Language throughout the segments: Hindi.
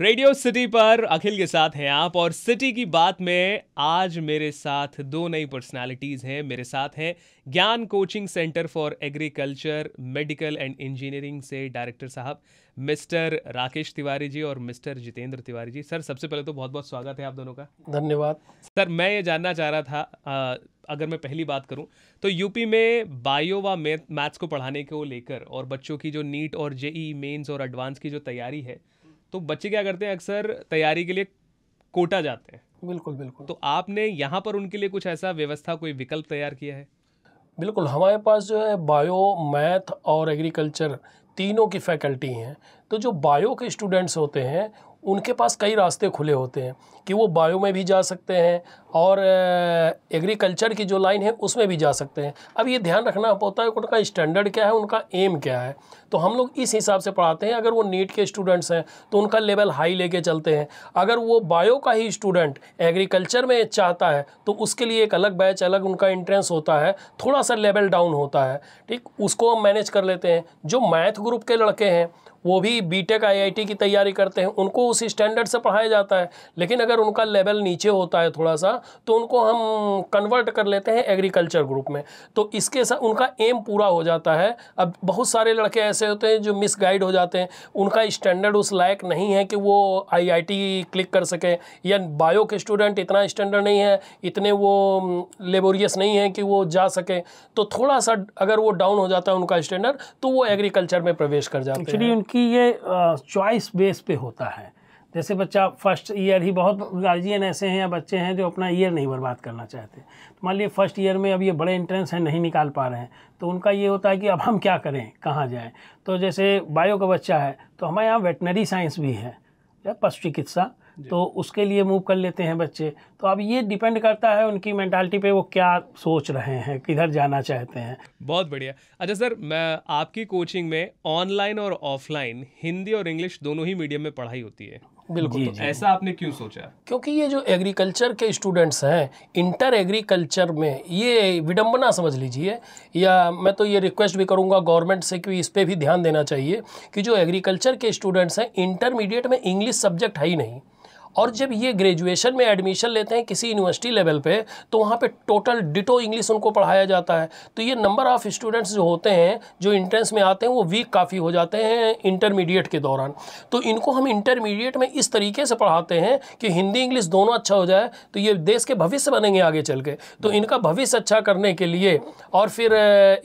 रेडियो सिटी पर अखिल के साथ हैं आप और सिटी की बात में आज मेरे साथ दो नई पर्सनालिटीज़ हैं मेरे साथ हैं Gyan coaching centre for agriculture medical and engineering से डायरेक्टर साहब मिस्टर राकेश तिवारी जी और मिस्टर जितेंद्र तिवारी जी सर सबसे पहले तो बहुत बहुत स्वागत है आप दोनों का धन्यवाद सर मैं ये जानना चाह रहा था आ, अगर मैं पहली बात करूं तो यूपी में बायो व मैथ्स को पढ़ाने को लेकर और बच्चों की जो नीट और जेई मेंस e e और एडवांस की जो तैयारी है तो बच्चे क्या करते हैं अक्सर तैयारी के लिए कोटा जाते हैं बिल्कुल बिल्कुल तो आपने यहाँ पर उनके लिए कुछ ऐसा व्यवस्था कोई विकल्प तैयार किया है बिल्कुल हमारे पास जो है बायो मैथ और एग्रीकल्चर तीनों की फैकल्टी हैं तो जो बायो के स्टूडेंट्स होते हैं उनके पास कई रास्ते खुले होते हैं कि वो बायो में भी जा सकते हैं और एग्रीकल्चर की जो लाइन है उसमें भी जा सकते हैं अब ये ध्यान रखना होता है उनका स्टैंडर्ड क्या है उनका एम क्या है तो हम लोग इस हिसाब से पढ़ाते हैं अगर वो नीट के स्टूडेंट्स हैं तो उनका लेवल हाई लेके चलते हैं अगर वो बायो का ही स्टूडेंट एग्रीकल्चर में चाहता है तो उसके लिए एक अलग बैच अलग उनका इंट्रेंस होता है थोड़ा सा लेवल डाउन होता है ठीक उसको हम मैनेज कर लेते हैं जो मैथ ग्रुप के लड़के हैं वो भी बीटेक आईआईटी की तैयारी करते हैं उनको उसी स्टैंडर्ड से पढ़ाया जाता है लेकिन अगर उनका लेवल नीचे होता है थोड़ा सा तो उनको हम कन्वर्ट कर लेते हैं एग्रीकल्चर ग्रुप में तो इसके साथ उनका एम पूरा हो जाता है अब बहुत सारे लड़के ऐसे होते हैं जो मिसगाइड हो जाते हैं उनका स्टैंडर्ड उस लायक नहीं है कि वो आईआईटी क्लिक कर सकें या बायो के स्टूडेंट इतना स्टैंडर्ड नहीं है इतने वो लेबोरियस नहीं है कि वो जा सके तो थोड़ा सा अगर वो डाउन हो जाता है उनका स्टैंडर्ड तो वो एग्रीकल्चर में प्रवेश कर जाते हैं एक्चुअली उनकी ये चॉइस बेस पे होता है जैसे बच्चा फर्स्ट ईयर ही बहुत गार्जियन ऐसे हैं या बच्चे हैं जो अपना ईयर नहीं बर्बाद करना चाहते तो मान लीजिए फर्स्ट ईयर में अब ये बड़े इंट्रेंस हैं नहीं निकाल पा रहे हैं तो उनका ये होता है कि अब हम क्या करें कहाँ जाएँ तो जैसे बायो का बच्चा है तो हमारे यहाँ वेटनरी साइंस भी है या पशु चिकित्सा तो उसके लिए मूव कर लेते हैं बच्चे तो अब ये डिपेंड करता है उनकी मैंटालिटी पे वो क्या सोच रहे हैं किधर जाना चाहते हैं बहुत बढ़िया अच्छा सर मैं आपकी कोचिंग में ऑनलाइन और ऑफलाइन हिंदी और इंग्लिश दोनों ही मीडियम में पढ़ाई होती है बिल्कुल जी, तो जी, ऐसा आपने क्यों सोचा क्योंकि ये जो एग्रीकल्चर के स्टूडेंट्स हैं इंटर एग्रीकल्चर में ये विडंबना समझ लीजिए या मैं तो ये रिक्वेस्ट भी करूँगा गवर्नमेंट से कि इस पर भी ध्यान देना चाहिए कि जो एग्रीकल्चर के स्टूडेंट्स हैं इंटरमीडिएट में इंग्लिश सब्जेक्ट है ही नहीं और जब ये ग्रेजुएशन में एडमिशन लेते हैं किसी यूनिवर्सिटी लेवल पे तो वहाँ पे टोटल डिटो इंग्लिश उनको पढ़ाया जाता है तो ये नंबर ऑफ़ स्टूडेंट्स जो होते हैं जो इंट्रेंस में आते हैं वो वीक काफ़ी हो जाते हैं इंटरमीडिएट के दौरान तो इनको हम इंटरमीडिएट में इस तरीके से पढ़ाते हैं कि हिंदी इंग्लिश दोनों अच्छा हो जाए तो ये देश के भविष्य बनेंगे आगे चल के तो इनका भविष्य अच्छा करने के लिए और फिर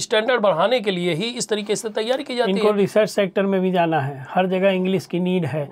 स्टैंडर्ड बढ़ाने के लिए ही इस तरीके से तैयारी की जाती है रिसर्च सेक्टर में भी जाना है हर जगह इंग्लिश की नीड है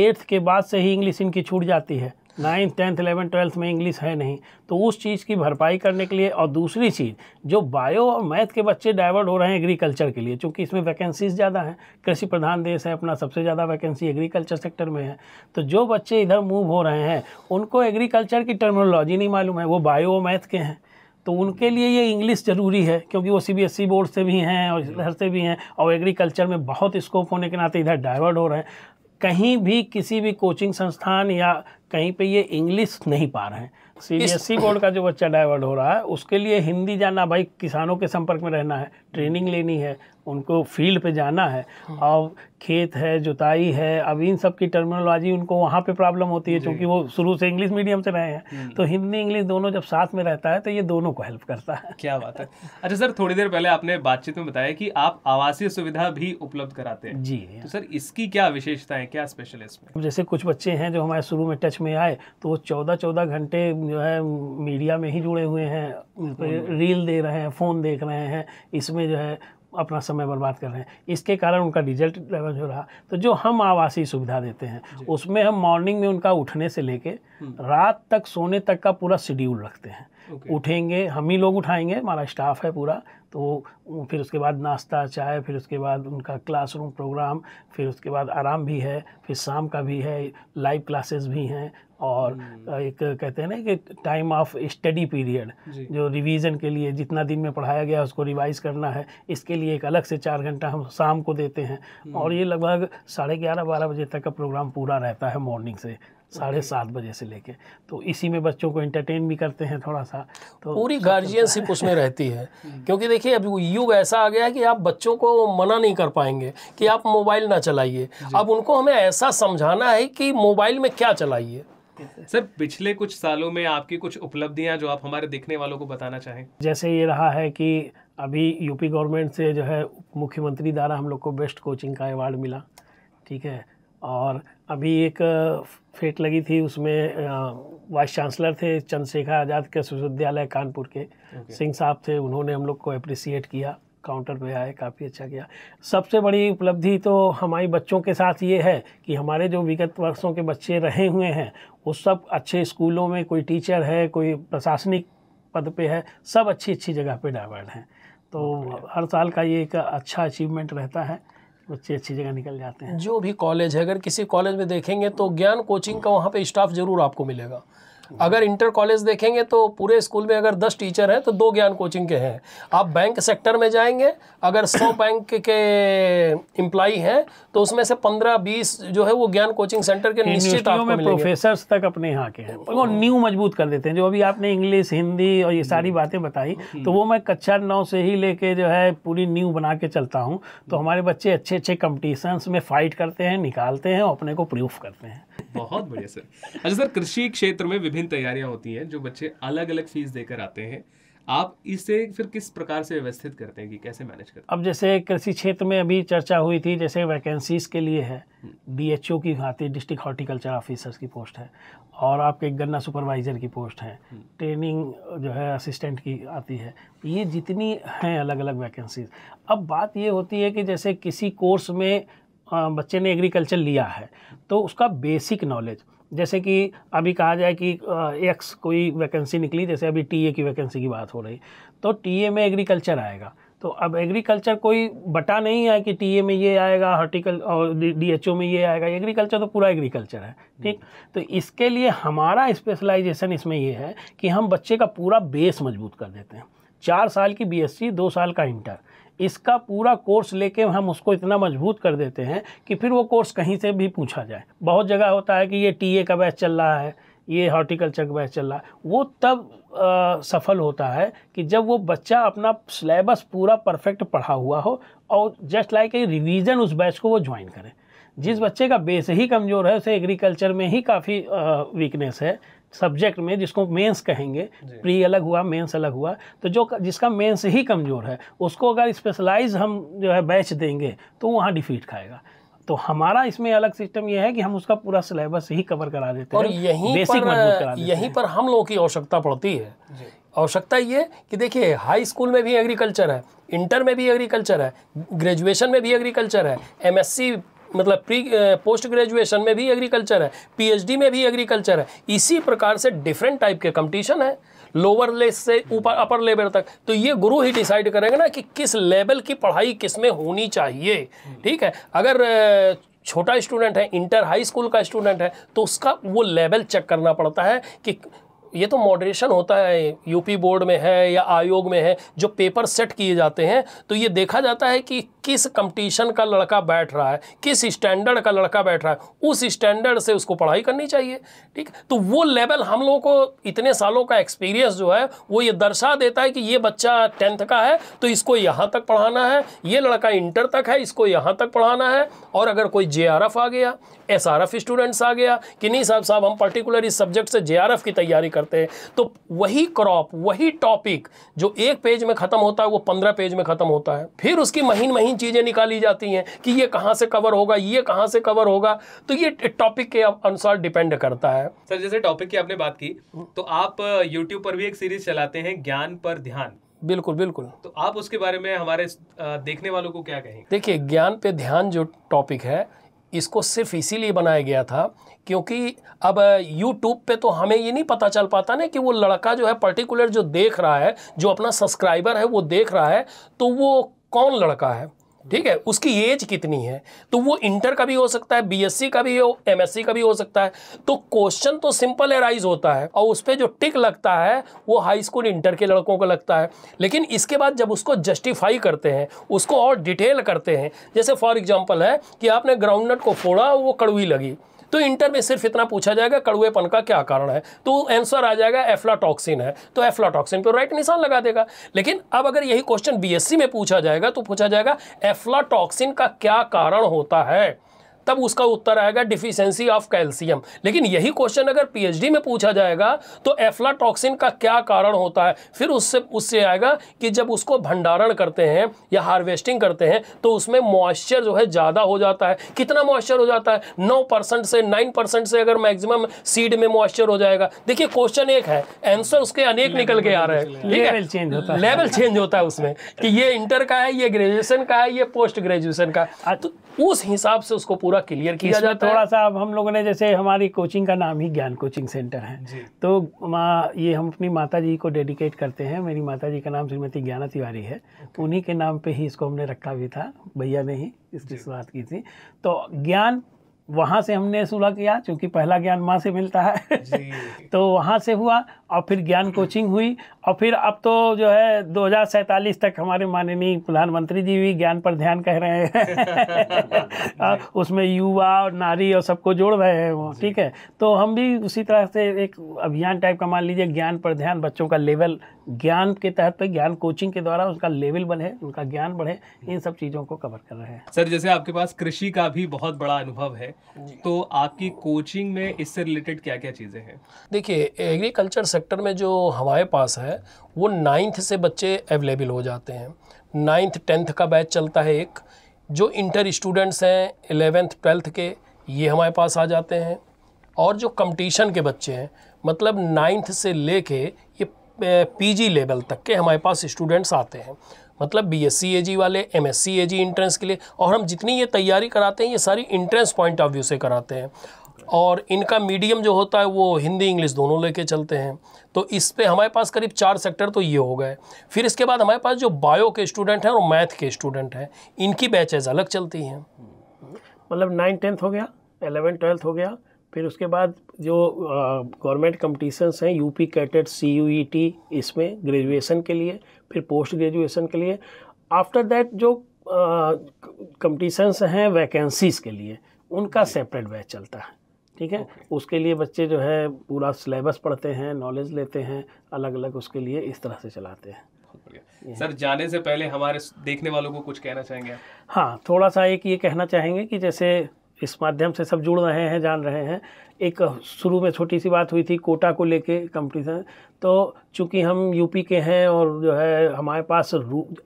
एट्थ के बाद से ही इंग्लिश इनकी छूट जाती है नाइन्थ टेंथ इलेवन ट्वेल्थ में इंग्लिश है नहीं तो उस चीज़ की भरपाई करने के लिए और दूसरी चीज़ जो बायो और मैथ के बच्चे डाइवर्ट हो रहे हैं एग्रीकल्चर के लिए चूँकि इसमें वैकेंसीज ज़्यादा हैं कृषि प्रधान देश है अपना सबसे ज़्यादा वैकेंसी एग्रीकल्चर सेक्टर में है तो जो बच्चे इधर मूव हो रहे हैं उनको एग्रीकल्चर की टर्मिनोलॉजी नहीं मालूम है वो बायो और मैथ के हैं तो उनके लिए ये इंग्लिश ज़रूरी है क्योंकि वो सीबीएसई बोर्ड e से भी हैं और इधर से भी हैं और एग्रीकल्चर में बहुत स्कोप होने के नाते इधर डाइवर्ट हो रहे हैं कहीं भी किसी भी कोचिंग संस्थान या कहीं पे ये इंग्लिश नहीं पा रहे हैं e सीबीएसई बोर्ड का जो बच्चा डाइवर्ट हो रहा है उसके लिए हिंदी जाना भाई किसानों के संपर्क में रहना है ट्रेनिंग लेनी है उनको फील्ड पे जाना है और हाँ। खेत है जुताई है अब इन सब की टर्मिनोलॉजी उनको वहाँ पे प्रॉब्लम होती है क्योंकि वो शुरू से इंग्लिश मीडियम से रहे हैं हम्म। तो हिंदी इंग्लिश दोनों जब साथ में रहता है तो ये दोनों को हेल्प करता है क्या बात है अच्छा सर थोड़ी देर पहले आपने बातचीत में बताया कि आप आवासीय सुविधा भी उपलब्ध कराते हैं जी तो सर इसकी क्या विशेषता है क्या स्पेशल इसमें जैसे कुछ बच्चे हैं जो हमारे शुरू में टच में आए तो वो चौदह चौदह घंटे जो है मीडिया में ही जुड़े हुए हैं रील हम्म। दे रहे हैं फ़ोन देख रहे हैं इसमें जो है अपना समय बर्बाद कर रहे हैं इसके कारण उनका रिजल्ट डैमेज हो रहा तो जो हम आवासीय सुविधा देते हैं उसमें हम मॉर्निंग में उनका उठने से लेके हम्म। रात तक सोने तक का पूरा शेड्यूल रखते हैं okay. उठेंगे हम ही लोग उठाएंगे हमारा स्टाफ है पूरा तो फिर उसके बाद नाश्ता चाय फिर उसके बाद उनका क्लासरूम प्रोग्राम फिर उसके बाद आराम भी है फिर शाम का भी है लाइव क्लासेस भी हैं और हम्म। एक कहते हैं ना कि टाइम ऑफ स्टडी पीरियड जो रिवीजन के लिए जितना दिन में पढ़ाया गया उसको रिवाइज करना है इसके लिए एक अलग से चार घंटा हम शाम को देते हैं हम्म। और ये लगभग साढ़े ग्यारह बारह बजे तक का प्रोग्राम पूरा रहता है मॉर्निंग से साढ़े सात बजे से लेके तो इसी में बच्चों को इंटरटेन भी करते हैं थोड़ा सा तो पूरी गार्जियनशिप उसमें रहती है हम्म। क्योंकि देखिए अब युग ऐसा आ गया है कि आप बच्चों को मना नहीं कर पाएंगे कि आप मोबाइल ना चलाइए अब उनको हमें ऐसा समझाना है कि मोबाइल में क्या चलाइए सर पिछले कुछ सालों में आपकी कुछ उपलब्धियां जो आप हमारे देखने वालों को बताना चाहें जैसे ये रहा है कि अभी यूपी गवर्नमेंट से जो है मुख्यमंत्री द्वारा हम लोग को बेस्ट कोचिंग का अवार्ड मिला ठीक है और अभी एक फेट लगी थी उसमें वाइस चांसलर थे चंद्रशेखर आज़ाद के विश्वविद्यालय कानपुर के सिंह साहब थे उन्होंने हम लोग को अप्रिसिएट किया काउंटर पे आए काफ़ी अच्छा किया सबसे बड़ी उपलब्धि तो हमारे बच्चों के साथ ये है कि हमारे जो विगत वर्षों के बच्चे रहे हुए हैं वो सब अच्छे स्कूलों में कोई टीचर है कोई प्रशासनिक पद पे है सब अच्छी अच्छी जगह पे डाइवर्ट हैं तो हर साल का ये एक अच्छा अचीवमेंट रहता है बच्चे अच्छी जगह निकल जाते हैं जो भी कॉलेज है अगर किसी कॉलेज में देखेंगे तो ज्ञान कोचिंग का वहाँ पे स्टाफ जरूर आपको मिलेगा अगर इंटर कॉलेज देखेंगे तो पूरे स्कूल में अगर दस टीचर हैं तो दो ज्ञान कोचिंग के हैं आप बैंक सेक्टर में जाएंगे अगर सौ बैंक के इम्प्लाई हैं तो उसमें से पंद्रह बीस जो है वो ज्ञान कोचिंग सेंटर के निश्चित प्रोफेसर तक अपने यहाँ के हैं वो न्यू मजबूत कर देते हैं जो अभी आपने इंग्लिश हिंदी और ये सारी बातें बताई हम्म। तो वो मैं कक्षा नौ से ही लेके जो है पूरी न्यू बना के चलता हूँ तो हमारे बच्चे अच्छे अच्छे कंपटीशंस में फाइट करते हैं निकालते हैं और अपने को प्रूफ करते हैं बहुत बढ़िया सर अच्छा सर कृषि क्षेत्र में विभिन्न तैयारियां होती हैं जो बच्चे अलग अलग फीस देकर आते हैं आप इसे फिर किस प्रकार से व्यवस्थित करते हैं कि कैसे मैनेज करते हैं अब जैसे कृषि क्षेत्र में अभी चर्चा हुई थी जैसे वैकेंसीज के लिए है डीएचओ हम्म। की आती डिस्ट्रिक्ट हॉर्टिकल्चर ऑफिसर्स की पोस्ट है और आपके गन्ना सुपरवाइज़र की पोस्ट है ट्रेनिंग हम्म। जो है असिस्टेंट की आती है ये जितनी हैं अलग अलग वैकेंसीज अब बात ये होती है कि जैसे किसी कोर्स में बच्चे ने एग्रीकल्चर लिया है तो उसका बेसिक नॉलेज जैसे कि अभी कहा जाए कि एक्स कोई वैकेंसी निकली जैसे अभी टीए की वैकेंसी की बात हो रही तो टीए में एग्रीकल्चर आएगा तो अब एग्रीकल्चर कोई बटा नहीं है कि टीए में ये आएगा हॉर्टिकल और डी ओ में ये आएगा एग्रीकल्चर तो पूरा एग्रीकल्चर है ठीक तो इसके लिए हमारा स्पेशलाइजेशन इसमें ये है कि हम बच्चे का पूरा बेस मजबूत कर देते हैं चार साल की बीएससी दो साल का इंटर इसका पूरा कोर्स लेके हम उसको इतना मजबूत कर देते हैं कि फिर वो कोर्स कहीं से भी पूछा जाए बहुत जगह होता है कि ये टीए का बैच चल रहा है ये हॉर्टिकल्चर का बैच चल रहा है वो तब आ, सफल होता है कि जब वो बच्चा अपना सिलेबस पूरा परफेक्ट पढ़ा हुआ हो और जस्ट लाइक ए रिवीजन उस बैच को वो ज्वाइन करे जिस बच्चे का बेस ही कमज़ोर है उसे एग्रीकल्चर में ही काफ़ी वीकनेस है सब्जेक्ट में जिसको मेंस कहेंगे प्री अलग हुआ मेंस अलग हुआ तो जो जिसका मेंस ही कमज़ोर है उसको अगर स्पेशलाइज हम जो है बैच देंगे तो वहाँ डिफीट खाएगा तो हमारा इसमें अलग सिस्टम यह है कि हम उसका पूरा सिलेबस ही कवर करा देते हैं और यहीं बेसिक पर करा देते यहीं पर हम लोगों की आवश्यकता पड़ती है आवश्यकता ये कि देखिए हाई स्कूल में भी एग्रीकल्चर है इंटर में भी एग्रीकल्चर है ग्रेजुएशन में भी एग्रीकल्चर है एमएससी मतलब प्री पोस्ट ग्रेजुएशन में भी एग्रीकल्चर है पीएचडी में भी एग्रीकल्चर है इसी प्रकार से डिफरेंट टाइप के कंपटीशन है लोअर लेस से ऊपर अपर लेवल तक तो ये गुरु ही डिसाइड करेंगे ना कि किस लेवल की पढ़ाई किस में होनी चाहिए ठीक है अगर छोटा स्टूडेंट है इंटर हाई स्कूल का स्टूडेंट है तो उसका वो लेवल चेक करना पड़ता है कि ये तो मॉडरेशन होता है यूपी बोर्ड में है या आयोग में है जो पेपर सेट किए जाते हैं तो ये देखा जाता है कि किस कंपटीशन का लड़का बैठ रहा है किस स्टैंडर्ड का लड़का बैठ रहा है उस स्टैंडर्ड से उसको पढ़ाई करनी चाहिए ठीक तो वो लेवल हम लोगों को इतने सालों का एक्सपीरियंस जो है वो ये दर्शा देता है कि ये बच्चा टेंथ का है तो इसको यहाँ तक पढ़ाना है ये लड़का इंटर तक है इसको यहाँ तक पढ़ाना है और अगर कोई जे आ गया एस स्टूडेंट्स आ गया कि नहीं साहब साहब हम पर्टिकुलर इस सब्जेक्ट से जे की तैयारी कर करते हैं तो वही क्रॉप वही टॉपिक जो एक पेज में ख़त्म होता है वो पंद्रह पेज में ख़त्म होता है फिर उसकी महीन महीन चीज़ें निकाली जाती हैं कि ये कहाँ से कवर होगा ये कहाँ से कवर होगा तो ये टॉपिक के अनुसार डिपेंड करता है सर जैसे टॉपिक की आपने बात की तो आप यूट्यूब uh, पर भी एक सीरीज चलाते हैं ज्ञान पर ध्यान बिल्कुल बिल्कुल तो आप उसके बारे में हमारे uh, देखने वालों को क्या कहेंगे देखिए ज्ञान पे ध्यान जो टॉपिक है इसको सिर्फ इसीलिए बनाया गया था क्योंकि अब यूट्यूब पे तो हमें ये नहीं पता चल पाता ना कि वो लड़का जो है पर्टिकुलर जो देख रहा है जो अपना सब्सक्राइबर है वो देख रहा है तो वो कौन लड़का है ठीक है उसकी एज कितनी है तो वो इंटर का भी हो सकता है बीएससी का भी हो एमएससी का भी हो सकता है तो क्वेश्चन तो सिंपल एराइज होता है और उस पर जो टिक लगता है वो हाई स्कूल इंटर के लड़कों को लगता है लेकिन इसके बाद जब उसको जस्टिफाई करते हैं उसको और डिटेल करते हैं जैसे फॉर एग्जाम्पल है कि आपने ग्राउंड नट को फोड़ा वो कड़वी लगी तो इंटर में सिर्फ इतना पूछा जाएगा कड़ुएपन का क्या कारण है तो आंसर आ जाएगा एफ्लाटॉक्सिन है तो एफ्लाटॉक्सिन पर राइट निशान लगा देगा लेकिन अब अगर यही क्वेश्चन बीएससी में पूछा जाएगा तो पूछा जाएगा एफ्लाटॉक्सिन का क्या कारण होता है तब उसका उत्तर आएगा डिफिशेंसी ऑफ कैल्शियम लेकिन यही क्वेश्चन अगर पीएचडी में पूछा जाएगा तो एफ्लाटॉक्सिन का क्या कारण होता है फिर उससे उससे आएगा कि जब उसको भंडारण करते हैं या हार्वेस्टिंग करते हैं तो उसमें मॉइस्चर जो है ज़्यादा हो जाता है कितना मॉइस्चर हो जाता है नौ परसेंट से नाइन परसेंट से अगर मैक्सिमम सीड में मॉइस्चर हो जाएगा देखिए क्वेश्चन एक है आंसर उसके अनेक निकल के आ रहे हैं लेवल चेंज होता है लेवल चेंज होता है उसमें कि ये इंटर का है ये ग्रेजुएशन का है ये पोस्ट ग्रेजुएशन का तो उस हिसाब से उसको पूरा क्लियर किया जाता है थोड़ा सा अब हम लोगों ने जैसे हमारी कोचिंग का नाम ही ज्ञान कोचिंग सेंटर है तो माँ ये हम अपनी माता जी को डेडिकेट करते हैं मेरी माता जी का नाम श्रीमती ज्ञाना तिवारी है उन्हीं के नाम पर ही इसको हमने रखा भी था भैया ने ही इसकी शुरुआत की थी तो ज्ञान वहाँ से हमने सुलह किया क्योंकि पहला ज्ञान माँ से मिलता है तो वहाँ से हुआ और फिर ज्ञान कोचिंग हुई और फिर अब तो जो है दो तक हमारे माननीय प्रधानमंत्री जी भी ज्ञान पर ध्यान कह रहे हैं उसमें युवा और नारी और सबको जोड़ रहे हैं वो ठीक है तो हम भी उसी तरह से एक अभियान टाइप का मान लीजिए ज्ञान पर ध्यान बच्चों का लेवल ज्ञान के तहत पे ज्ञान कोचिंग के द्वारा उसका लेवल बढ़े उनका ज्ञान बढ़े इन सब चीज़ों को कवर कर रहे हैं सर जैसे आपके पास कृषि का भी बहुत बड़ा अनुभव है तो आपकी कोचिंग में इससे रिलेटेड क्या क्या चीज़ें हैं देखिए एग्रीकल्चर सेक्टर में जो हमारे पास है वो नाइन्थ से बच्चे अवेलेबल हो जाते हैं नाइन्थ टेंथ का बैच चलता है एक जो इंटर स्टूडेंट्स हैं एलेवेंथ ट्वेल्थ के ये हमारे पास आ जाते हैं और जो कंपटीशन के बच्चे हैं मतलब नाइन्थ से ले ये पी लेवल तक के हमारे पास स्टूडेंट्स आते हैं मतलब बी एस सी वाले एम एस सी एंट्रेंस के लिए और हम जितनी ये तैयारी कराते हैं ये सारी इंट्रेंस पॉइंट ऑफ व्यू से कराते हैं और इनका मीडियम जो होता है वो हिंदी इंग्लिश दोनों लेके चलते हैं तो इस पे हमारे पास करीब चार सेक्टर तो ये हो गए फिर इसके बाद हमारे पास जो बायो के स्टूडेंट हैं और मैथ के स्टूडेंट हैं इनकी बैचेज अलग चलती हैं मतलब नाइन टेंथ हो गया एलेवन ट्वेल्थ हो गया फिर उसके बाद जो गवर्नमेंट कम्पटिशन्स हैं यूपी कैटेट सी यू ई टी इसमें ग्रेजुएशन के लिए फिर पोस्ट ग्रेजुएशन के लिए आफ्टर दैट जो कम्पटिशन्स हैं वैकेंसीज़ के लिए उनका सेपरेट बैच चलता है ठीक है okay. उसके लिए बच्चे जो है पूरा सिलेबस पढ़ते हैं नॉलेज लेते हैं अलग अलग उसके लिए इस तरह से चलाते हैं सर जाने से पहले हमारे देखने वालों को कुछ कहना चाहेंगे हाँ थोड़ा सा एक ये कहना चाहेंगे कि जैसे इस माध्यम से सब जुड़ रहे हैं जान रहे हैं एक शुरू में छोटी सी बात हुई थी कोटा को लेके कंपटीशन तो चूंकि हम यूपी के हैं और जो है हमारे पास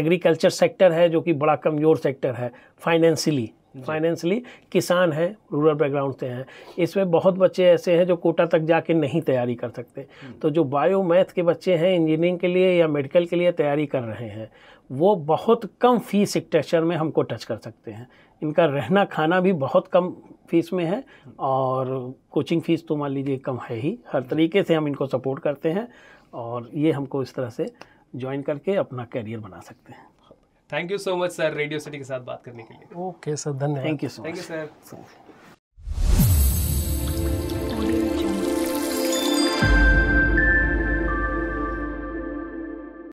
एग्रीकल्चर सेक्टर है जो कि बड़ा कमज़ोर सेक्टर है फाइनेंशियली फाइनेंशली किसान हैं रूरल बैकग्राउंड से हैं इसमें बहुत बच्चे ऐसे हैं जो कोटा तक जाके नहीं तैयारी कर सकते हम्म। तो जो बायो मैथ के बच्चे हैं इंजीनियरिंग के लिए या मेडिकल के लिए तैयारी कर रहे हैं वो बहुत कम फीस स्ट्रक्चर में हमको टच कर सकते हैं इनका रहना खाना भी बहुत कम फीस में है और कोचिंग फीस तो मान लीजिए कम है ही हर तरीके से हम इनको सपोर्ट करते हैं और ये हमको इस तरह से ज्वाइन करके अपना करियर बना सकते हैं thank you so much sir radio city के साथ बात करने के लिए ओके सर धन्यवाद thank you thank you sir